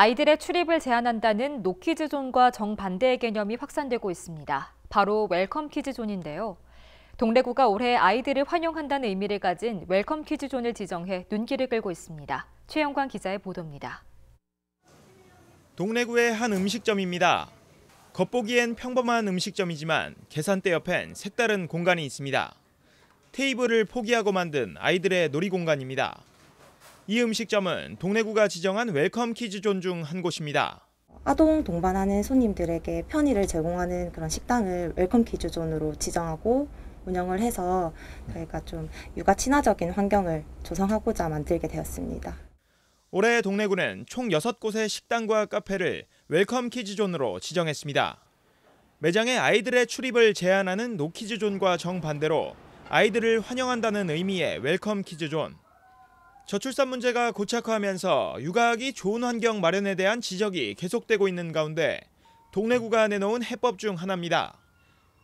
아이들의 출입을 제한한다는 노키즈존과 정반대의 개념이 확산되고 있습니다. 바로 웰컴 키즈존인데요. 동래구가 올해 아이들을 환영한다는 의미를 가진 웰컴 키즈존을 지정해 눈길을 끌고 있습니다. 최영광 기자의 보도입니다. 동래구의 한 음식점입니다. 겉보기엔 평범한 음식점이지만 계산대 옆엔 색다른 공간이 있습니다. 테이블을 포기하고 만든 아이들의 놀이 공간입니다. 이 음식점은 동래구가 지정한 웰컴 키즈존 중 한 곳입니다. 아동 동반하는 손님들에게 편의를 제공하는 그런 식당을 웰컴 키즈존으로 지정하고 운영을 해서 저희가 좀 육아 친화적인 환경을 조성하고자 만들게 되었습니다. 올해 동래구는 총 6곳의 식당과 카페를 웰컴 키즈존으로 지정했습니다. 매장에 아이들의 출입을 제한하는 노키즈존과 정반대로 아이들을 환영한다는 의미의 웰컴 키즈존. 저출산 문제가 고착화하면서 육아하기 좋은 환경 마련에 대한 지적이 계속되고 있는 가운데 동래구가 내놓은 해법 중 하나입니다.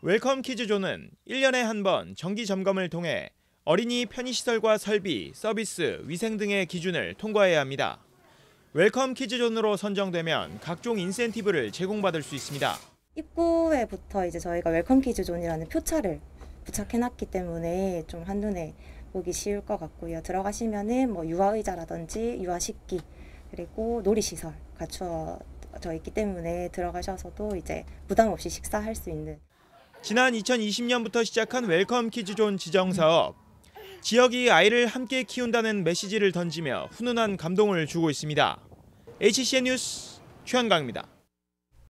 웰컴 키즈존은 1년에 한 번 정기 점검을 통해 어린이 편의시설과 설비, 서비스, 위생 등의 기준을 통과해야 합니다. 웰컴 키즈존으로 선정되면 각종 인센티브를 제공받을 수 있습니다. 입구에부터 이제 저희가 웰컴 키즈존이라는 표차를 부착해놨기 때문에 좀 한눈에 보기 쉬울 것 같고요. 들어가시면은 뭐 유아의자라든지 유아식기 그리고 놀이시설 갖추어져 있기 때문에 들어가셔서도 이제 부담 없이 식사할 수 있는. 지난 2020년부터 시작한 웰컴 키즈존 지정 사업. 지역이 아이를 함께 키운다는 메시지를 던지며 훈훈한 감동을 주고 있습니다. HCN 뉴스 최현강입니다.